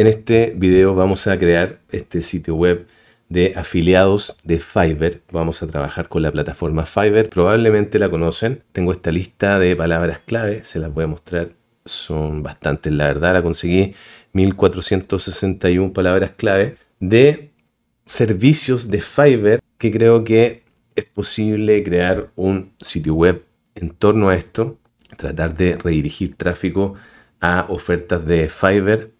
En este video vamos a crear este sitio web de afiliados de Fiverr. Vamos a trabajar con la plataforma Fiverr. Probablemente la conocen. Tengo esta lista de palabras clave. Se las voy a mostrar. Son bastantes, la verdad. La conseguí 1461 palabras clave de servicios de Fiverr que creo que es posible crear un sitio web en torno a esto. Tratar de redirigir tráfico a ofertas de Fiverr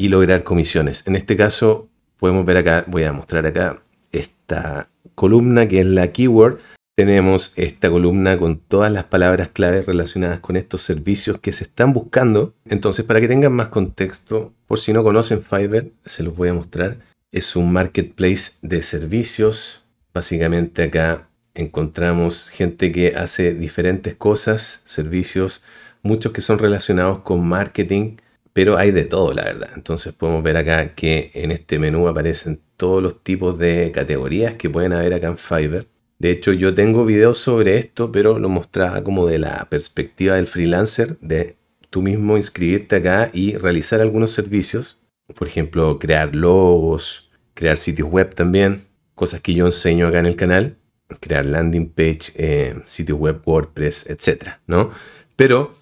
y lograr comisiones. En este caso, podemos ver acá, voy a mostrar acá esta columna que es la keyword. Tenemos esta columna con todas las palabras clave relacionadas con estos servicios que se están buscando. Entonces, para que tengan más contexto, por si no conocen Fiverr, se los voy a mostrar. Es un marketplace de servicios. Básicamente acá encontramos gente que hace diferentes cosas, servicios, muchos que son relacionados con marketing, pero hay de todo, la verdad. Entonces podemos ver acá que en este menú aparecen todos los tipos de categorías que pueden haber acá en Fiverr. De hecho, yo tengo videos sobre esto, pero lo mostraba como de la perspectiva del freelancer, de tú mismo inscribirte acá y realizar algunos servicios. Por ejemplo, crear logos, crear sitios web también, cosas que yo enseño acá en el canal, crear landing page, eh, sitios web, WordPress, etc. ¿no? Pero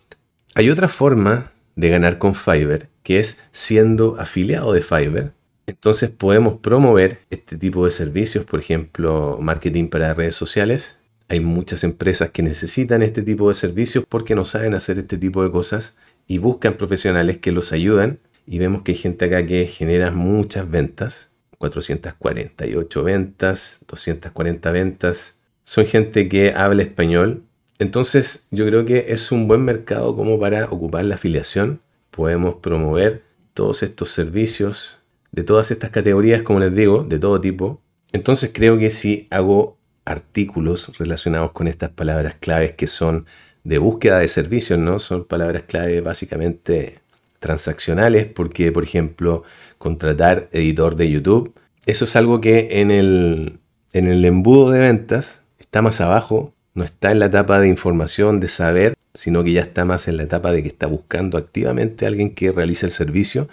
hay otra forma de ganar con Fiverr, que es siendo afiliado de Fiverr. Entonces podemos promover este tipo de servicios, por ejemplo, marketing para redes sociales. Hay muchas empresas que necesitan este tipo de servicios porque no saben hacer este tipo de cosas y buscan profesionales que los ayudan. Y vemos que hay gente acá que genera muchas ventas, 448 ventas, 240 ventas. Son gente que habla español entonces yo creo que es un buen mercado como para ocupar la afiliación. Podemos promover todos estos servicios de todas estas categorías, como les digo, de todo tipo. Entonces creo que si hago artículos relacionados con estas palabras claves que son de búsqueda de servicios, ¿no? Son palabras clave básicamente transaccionales porque, por ejemplo, contratar editor de YouTube, eso es algo que en el, en el embudo de ventas está más abajo no está en la etapa de información, de saber, sino que ya está más en la etapa de que está buscando activamente a alguien que realice el servicio.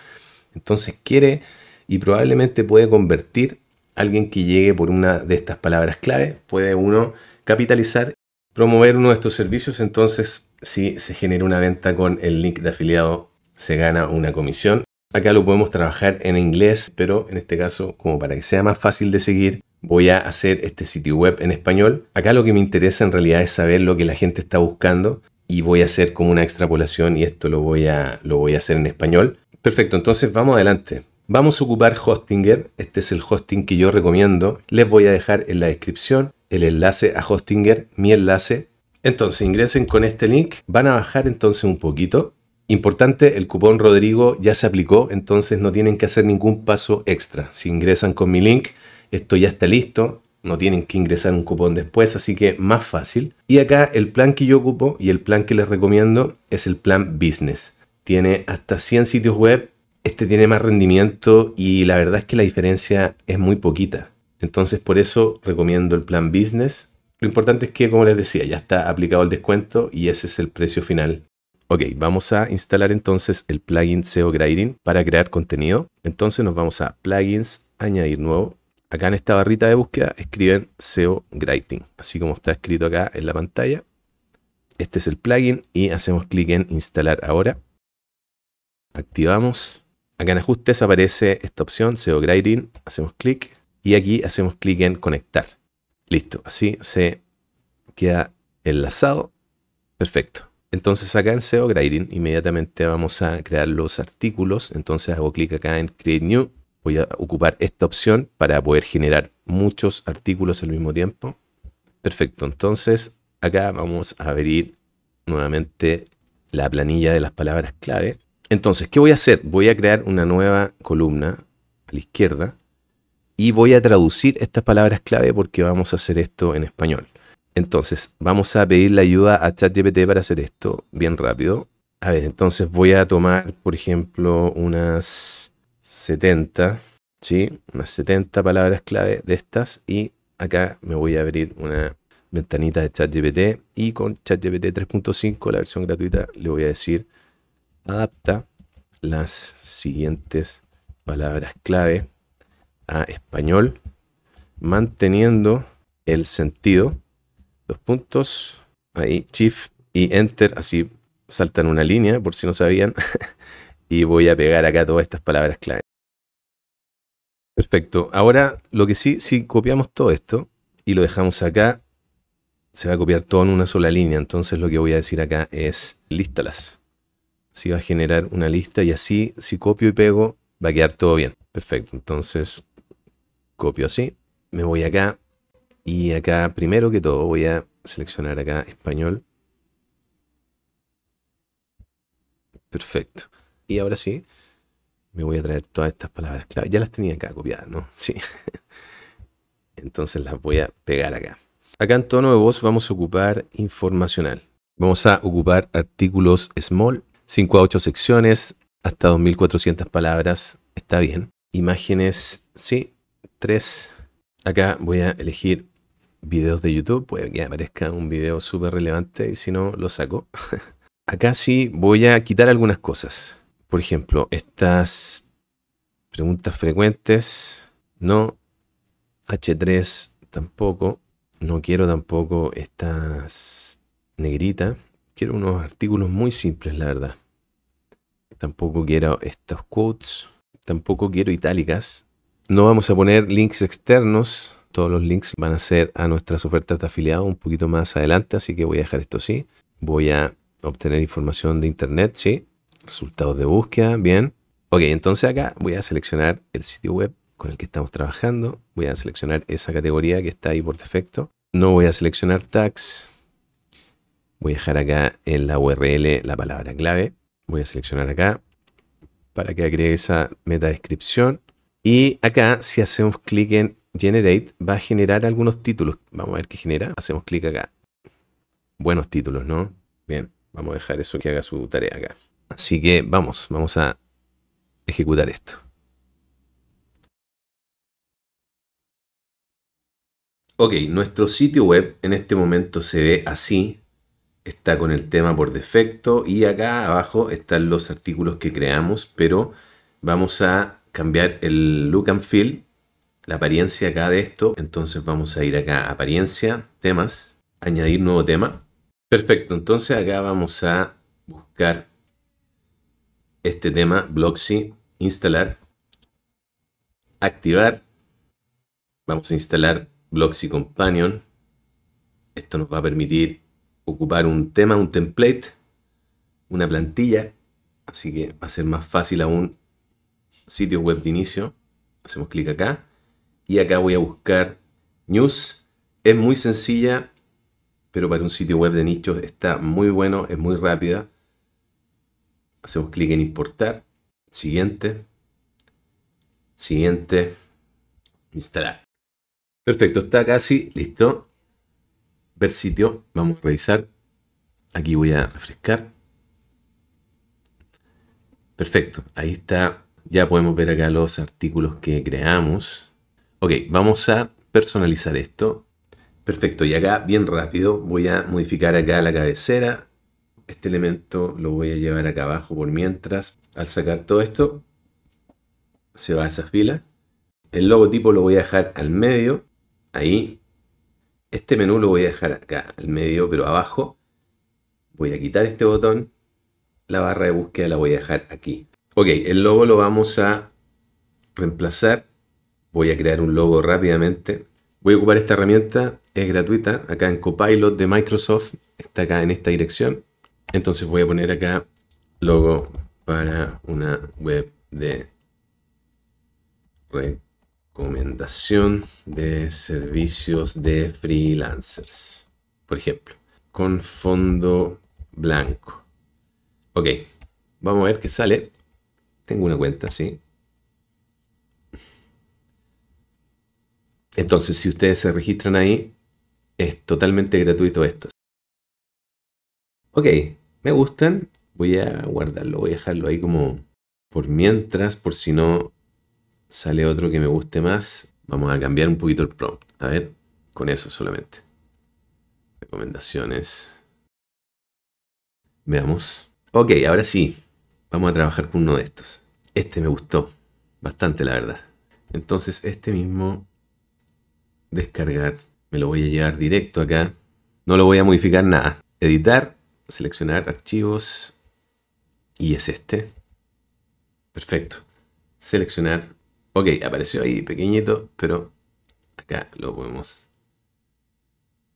Entonces quiere y probablemente puede convertir a alguien que llegue por una de estas palabras clave. Puede uno capitalizar, promover uno de estos servicios. Entonces, si se genera una venta con el link de afiliado, se gana una comisión. Acá lo podemos trabajar en inglés, pero en este caso, como para que sea más fácil de seguir, voy a hacer este sitio web en español. Acá lo que me interesa en realidad es saber lo que la gente está buscando y voy a hacer como una extrapolación y esto lo voy a, lo voy a hacer en español. Perfecto, entonces vamos adelante. Vamos a ocupar Hostinger, este es el hosting que yo recomiendo. Les voy a dejar en la descripción el enlace a Hostinger, mi enlace. Entonces ingresen con este link, van a bajar entonces un poquito. Importante, el cupón Rodrigo ya se aplicó, entonces no tienen que hacer ningún paso extra. Si ingresan con mi link, esto ya está listo, no tienen que ingresar un cupón después, así que más fácil. Y acá el plan que yo ocupo y el plan que les recomiendo es el plan Business. Tiene hasta 100 sitios web, este tiene más rendimiento y la verdad es que la diferencia es muy poquita. Entonces por eso recomiendo el plan Business. Lo importante es que, como les decía, ya está aplicado el descuento y ese es el precio final. Ok, vamos a instalar entonces el plugin SEO Grading para crear contenido. Entonces nos vamos a Plugins, Añadir Nuevo acá en esta barrita de búsqueda escriben SEO Grading, así como está escrito acá en la pantalla. Este es el plugin y hacemos clic en instalar ahora. Activamos. Acá en ajustes aparece esta opción SEO Grading. Hacemos clic y aquí hacemos clic en conectar. Listo, así se queda enlazado. Perfecto. Entonces acá en SEO Grading inmediatamente vamos a crear los artículos. Entonces hago clic acá en Create New voy a ocupar esta opción para poder generar muchos artículos al mismo tiempo. Perfecto, entonces acá vamos a abrir nuevamente la planilla de las palabras clave. Entonces, ¿qué voy a hacer? Voy a crear una nueva columna a la izquierda y voy a traducir estas palabras clave porque vamos a hacer esto en español. Entonces, vamos a pedir la ayuda a ChatGPT para hacer esto bien rápido. A ver, entonces voy a tomar, por ejemplo, unas 70, ¿sí? Unas 70 palabras clave de estas y acá me voy a abrir una ventanita de ChatGPT y con ChatGPT 3.5, la versión gratuita, le voy a decir adapta las siguientes palabras clave a español manteniendo el sentido. Dos puntos, ahí, shift y enter, así saltan una línea por si no sabían. y voy a pegar acá todas estas palabras clave. Perfecto. Ahora, lo que sí, si copiamos todo esto y lo dejamos acá, se va a copiar todo en una sola línea. Entonces lo que voy a decir acá es listalas. Así va a generar una lista y así, si copio y pego, va a quedar todo bien. Perfecto. Entonces, copio así, me voy acá y acá, primero que todo, voy a seleccionar acá español. Perfecto. Y ahora sí, me voy a traer todas estas palabras clave. Ya las tenía acá copiadas, ¿no? Sí. Entonces las voy a pegar acá. Acá en tono de voz vamos a ocupar informacional. Vamos a ocupar artículos small, 5 a 8 secciones, hasta 2400 palabras, está bien. Imágenes, sí, 3. Acá voy a elegir videos de YouTube, puede que aparezca un video súper relevante y si no, lo saco. Acá sí voy a quitar algunas cosas. Por ejemplo, estas preguntas frecuentes, no. H3 tampoco. No quiero tampoco estas negritas. Quiero unos artículos muy simples, la verdad. Tampoco quiero estos quotes. Tampoco quiero itálicas. No vamos a poner links externos. Todos los links van a ser a nuestras ofertas de afiliados. un poquito más adelante, así que voy a dejar esto así. Voy a obtener información de internet, sí. Resultados de búsqueda, bien. Ok, entonces acá voy a seleccionar el sitio web con el que estamos trabajando. Voy a seleccionar esa categoría que está ahí por defecto. No voy a seleccionar tags. Voy a dejar acá en la URL la palabra clave. Voy a seleccionar acá para que agregue esa meta descripción Y acá, si hacemos clic en Generate, va a generar algunos títulos. Vamos a ver qué genera. Hacemos clic acá. Buenos títulos, ¿no? Bien, vamos a dejar eso que haga su tarea acá. Así que vamos, vamos a ejecutar esto. Ok, nuestro sitio web en este momento se ve así. Está con el tema por defecto y acá abajo están los artículos que creamos, pero vamos a cambiar el look and feel, la apariencia acá de esto. Entonces vamos a ir acá a apariencia, temas, añadir nuevo tema. Perfecto, entonces acá vamos a buscar este tema, Bloxy, instalar, activar, vamos a instalar Bloxy Companion, esto nos va a permitir ocupar un tema, un template, una plantilla, así que va a ser más fácil aún sitio web de inicio, hacemos clic acá y acá voy a buscar news, es muy sencilla, pero para un sitio web de nicho está muy bueno, es muy rápida. Hacemos clic en importar. Siguiente. Siguiente. Instalar. Perfecto, está casi listo. Ver sitio. Vamos a revisar. Aquí voy a refrescar. Perfecto, ahí está. Ya podemos ver acá los artículos que creamos. Ok, vamos a personalizar esto. Perfecto, y acá bien rápido voy a modificar acá la cabecera este elemento lo voy a llevar acá abajo por mientras. Al sacar todo esto, se va a esa fila. El logotipo lo voy a dejar al medio, ahí. Este menú lo voy a dejar acá al medio, pero abajo. Voy a quitar este botón. La barra de búsqueda la voy a dejar aquí. Ok, el logo lo vamos a reemplazar. Voy a crear un logo rápidamente. Voy a ocupar esta herramienta, es gratuita, acá en Copilot de Microsoft, está acá en esta dirección. Entonces voy a poner acá logo para una web de recomendación de servicios de freelancers. Por ejemplo, con fondo blanco. Ok, vamos a ver qué sale. Tengo una cuenta, sí. Entonces, si ustedes se registran ahí, es totalmente gratuito esto. Ok, me gustan, voy a guardarlo, voy a dejarlo ahí como por mientras, por si no sale otro que me guste más. Vamos a cambiar un poquito el prompt. A ver, con eso solamente. Recomendaciones. Veamos. Ok, ahora sí. Vamos a trabajar con uno de estos. Este me gustó. Bastante, la verdad. Entonces, este mismo descargar. Me lo voy a llevar directo acá. No lo voy a modificar nada. Editar seleccionar archivos y es este. Perfecto. Seleccionar. Ok, apareció ahí pequeñito, pero acá lo podemos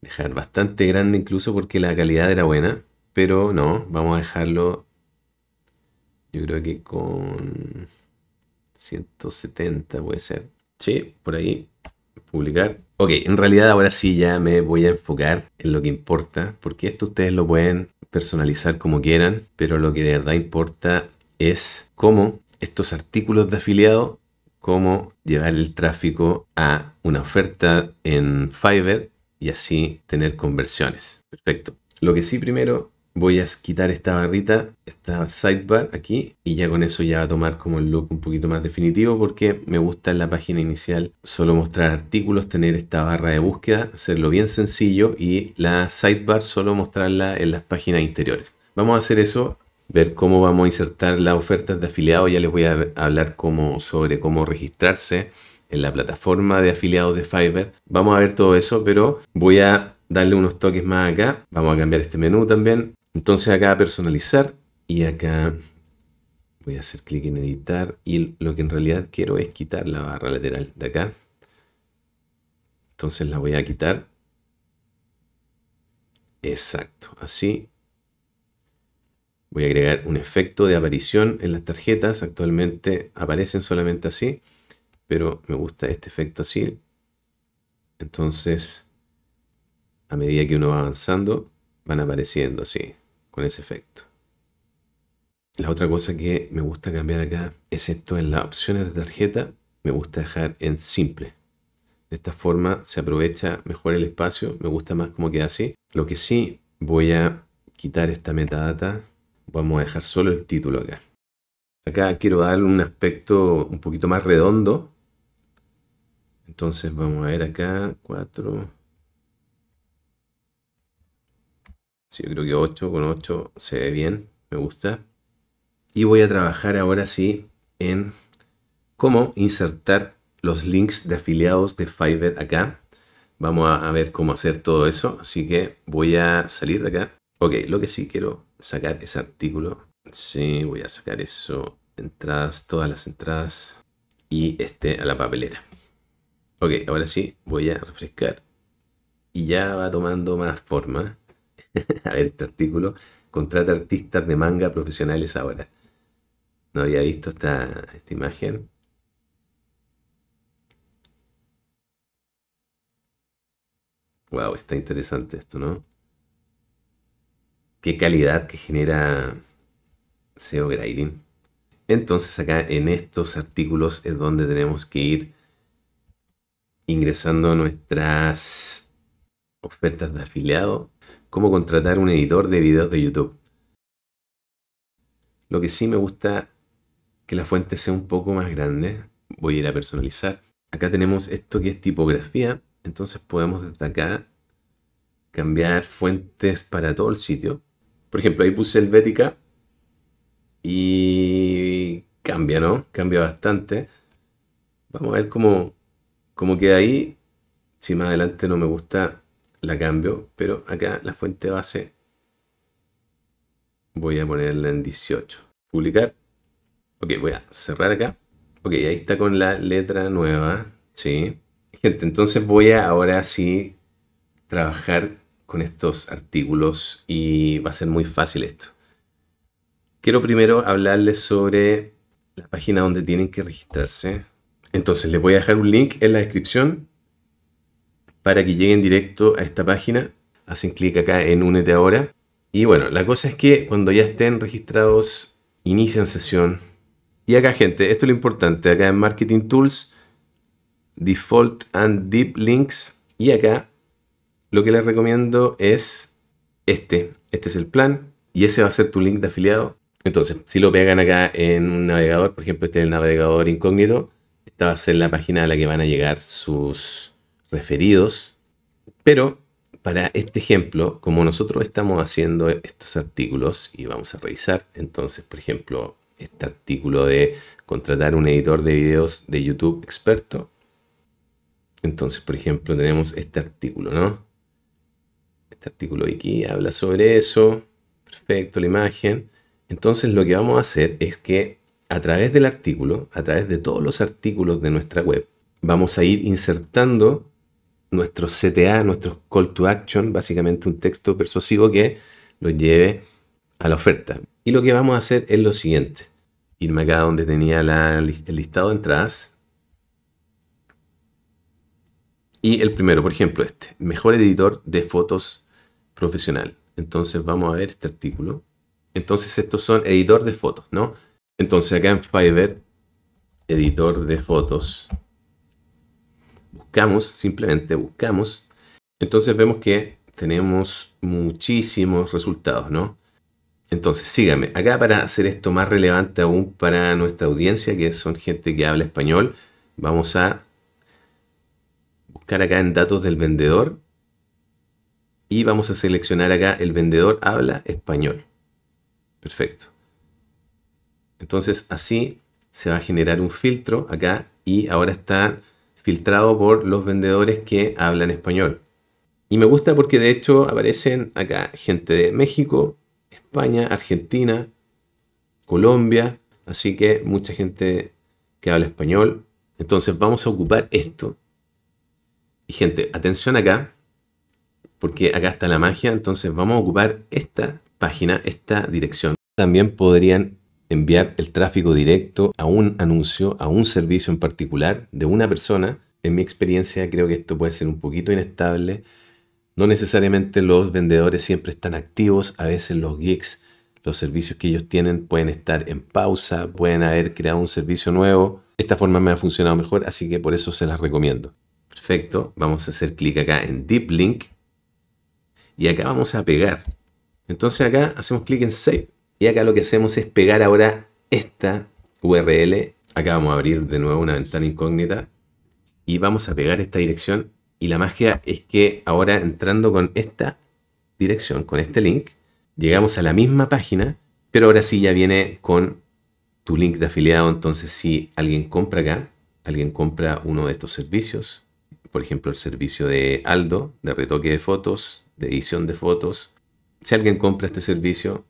dejar bastante grande incluso porque la calidad era buena. Pero no, vamos a dejarlo yo creo que con 170 puede ser. Sí, por ahí publicar. Ok, en realidad ahora sí ya me voy a enfocar en lo que importa, porque esto ustedes lo pueden personalizar como quieran, pero lo que de verdad importa es cómo estos artículos de afiliado, cómo llevar el tráfico a una oferta en Fiverr y así tener conversiones. Perfecto. Lo que sí primero voy a quitar esta barrita, esta sidebar aquí y ya con eso ya va a tomar como el look un poquito más definitivo porque me gusta en la página inicial solo mostrar artículos, tener esta barra de búsqueda, hacerlo bien sencillo y la sidebar solo mostrarla en las páginas interiores. Vamos a hacer eso, ver cómo vamos a insertar las ofertas de afiliados, ya les voy a hablar sobre cómo registrarse en la plataforma de afiliados de Fiverr. Vamos a ver todo eso, pero voy a darle unos toques más acá. Vamos a cambiar este menú también. Entonces acá personalizar y acá voy a hacer clic en editar y lo que en realidad quiero es quitar la barra lateral de acá. Entonces la voy a quitar. Exacto, así. Voy a agregar un efecto de aparición en las tarjetas. Actualmente aparecen solamente así, pero me gusta este efecto así. Entonces, a medida que uno va avanzando, van apareciendo así ese efecto. La otra cosa que me gusta cambiar acá es esto en las opciones de tarjeta, me gusta dejar en simple. De esta forma se aprovecha mejor el espacio, me gusta más como queda así. Lo que sí, voy a quitar esta metadata, vamos a dejar solo el título acá. Acá quiero darle un aspecto un poquito más redondo. Entonces vamos a ver acá, 4, Sí, yo creo que 8 con 8 se ve bien, me gusta. Y voy a trabajar ahora sí en cómo insertar los links de afiliados de Fiverr acá. Vamos a, ver cómo hacer todo eso, así que voy a salir de acá. Ok, lo que sí quiero sacar ese artículo. Sí, voy a sacar eso, entradas, todas las entradas y este a la papelera. Ok, ahora sí voy a refrescar y ya va tomando más forma. a ver este artículo, contrata artistas de manga profesionales ahora. No había visto esta, imagen. Wow, está interesante esto, ¿no? Qué calidad que genera SEO Grading. Entonces acá en estos artículos es donde tenemos que ir ingresando nuestras ofertas de afiliado cómo contratar un editor de videos de YouTube. Lo que sí me gusta que la fuente sea un poco más grande. Voy a ir a personalizar. Acá tenemos esto que es tipografía. Entonces podemos desde acá cambiar fuentes para todo el sitio. Por ejemplo, ahí puse Helvética y cambia, ¿no? Cambia bastante. Vamos a ver cómo, cómo queda ahí. Si más adelante no me gusta, la cambio, pero acá la fuente base voy a ponerla en 18. Publicar. Ok, voy a cerrar acá. Ok, ahí está con la letra nueva. Sí. Gente, entonces voy a ahora sí trabajar con estos artículos y va a ser muy fácil esto. Quiero primero hablarles sobre la página donde tienen que registrarse. Entonces les voy a dejar un link en la descripción para que lleguen directo a esta página. Hacen clic acá en Únete ahora. Y bueno, la cosa es que cuando ya estén registrados, inician sesión. Y acá, gente, esto es lo importante. Acá en Marketing Tools, Default and Deep Links. Y acá lo que les recomiendo es este. Este es el plan y ese va a ser tu link de afiliado. Entonces, si lo pegan acá en un navegador, por ejemplo, este es el navegador incógnito, esta va a ser la página a la que van a llegar sus referidos, pero para este ejemplo, como nosotros estamos haciendo estos artículos y vamos a revisar, entonces, por ejemplo, este artículo de contratar un editor de videos de YouTube experto. Entonces, por ejemplo, tenemos este artículo, ¿no? Este artículo de aquí habla sobre eso. Perfecto, la imagen. Entonces, lo que vamos a hacer es que a través del artículo, a través de todos los artículos de nuestra web, vamos a ir insertando nuestro CTA, nuestro call to action, básicamente un texto persuasivo que los lleve a la oferta. Y lo que vamos a hacer es lo siguiente. Irme acá donde tenía el listado de entradas. Y el primero, por ejemplo, este. Mejor editor de fotos profesional. Entonces vamos a ver este artículo. Entonces estos son editor de fotos, ¿no? Entonces acá en Fiverr, editor de fotos simplemente buscamos, entonces vemos que tenemos muchísimos resultados, ¿no? Entonces, síganme. Acá para hacer esto más relevante aún para nuestra audiencia, que son gente que habla español, vamos a buscar acá en datos del vendedor y vamos a seleccionar acá el vendedor habla español. Perfecto. Entonces así se va a generar un filtro acá y ahora está filtrado por los vendedores que hablan español. Y me gusta porque de hecho aparecen acá gente de México, España, Argentina, Colombia, así que mucha gente que habla español. Entonces vamos a ocupar esto. Y gente, atención acá, porque acá está la magia, entonces vamos a ocupar esta página, esta dirección. También podrían enviar el tráfico directo a un anuncio, a un servicio en particular de una persona, en mi experiencia creo que esto puede ser un poquito inestable. No necesariamente los vendedores siempre están activos, a veces los geeks, los servicios que ellos tienen pueden estar en pausa, pueden haber creado un servicio nuevo. Esta forma me ha funcionado mejor, así que por eso se las recomiendo. Perfecto, vamos a hacer clic acá en Deep Link y acá vamos a pegar. Entonces acá hacemos clic en Save y acá lo que hacemos es pegar ahora esta URL. Acá vamos a abrir de nuevo una ventana incógnita. Y vamos a pegar esta dirección. Y la magia es que ahora entrando con esta dirección, con este link, llegamos a la misma página. Pero ahora sí ya viene con tu link de afiliado. Entonces si alguien compra acá, alguien compra uno de estos servicios. Por ejemplo, el servicio de Aldo, de retoque de fotos, de edición de fotos. Si alguien compra este servicio,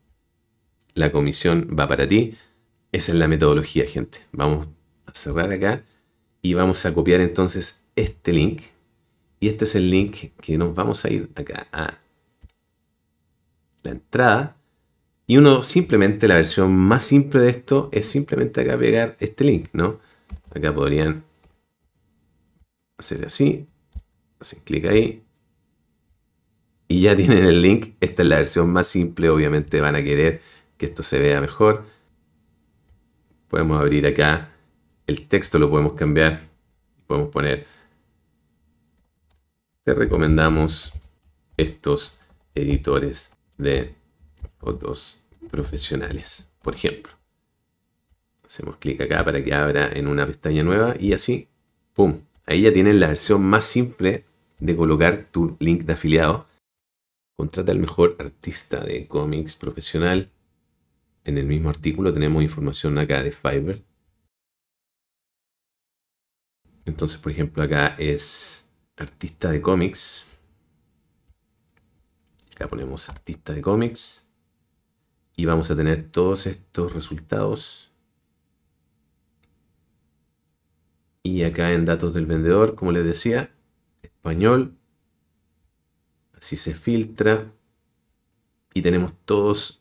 la comisión va para ti. Esa es la metodología, gente. Vamos a cerrar acá y vamos a copiar entonces este link. Y este es el link que nos vamos a ir acá a la entrada. Y uno simplemente, la versión más simple de esto es simplemente acá pegar este link, ¿no? Acá podrían hacer así, hacen clic ahí. Y ya tienen el link. Esta es la versión más simple, obviamente van a querer que esto se vea mejor. Podemos abrir acá el texto, lo podemos cambiar. Podemos poner, te recomendamos estos editores de fotos profesionales, por ejemplo. Hacemos clic acá para que abra en una pestaña nueva y así, ¡pum! Ahí ya tienen la versión más simple de colocar tu link de afiliado. Contrata al mejor artista de cómics profesional en el mismo artículo tenemos información acá de Fiverr. Entonces, por ejemplo, acá es artista de cómics. Acá ponemos artista de cómics. Y vamos a tener todos estos resultados. Y acá en datos del vendedor, como les decía, español. Así se filtra. Y tenemos todos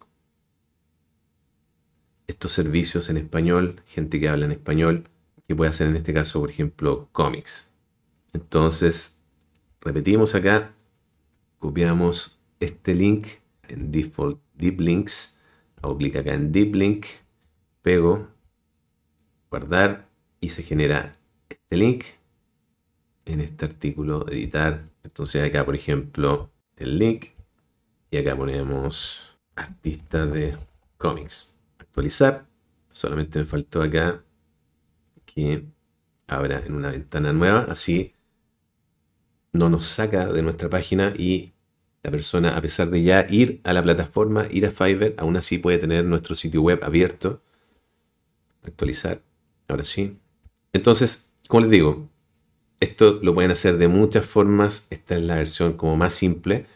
estos servicios en español, gente que habla en español, que puede hacer en este caso, por ejemplo, cómics. Entonces, repetimos acá, copiamos este link en default deep links, hago clic acá en deep link, pego, guardar y se genera este link en este artículo editar. Entonces acá, por ejemplo, el link y acá ponemos artista de cómics actualizar. Solamente me faltó acá que abra en una ventana nueva. Así no nos saca de nuestra página y la persona, a pesar de ya ir a la plataforma, ir a Fiverr, aún así puede tener nuestro sitio web abierto. Actualizar. Ahora sí. Entonces, como les digo, esto lo pueden hacer de muchas formas. Esta es la versión como más simple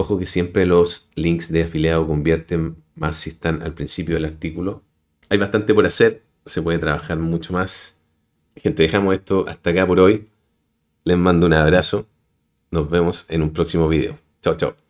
Ojo que siempre los links de afiliado convierten más si están al principio del artículo. Hay bastante por hacer, se puede trabajar mucho más. Gente, dejamos esto hasta acá por hoy. Les mando un abrazo. Nos vemos en un próximo video. Chao, chao.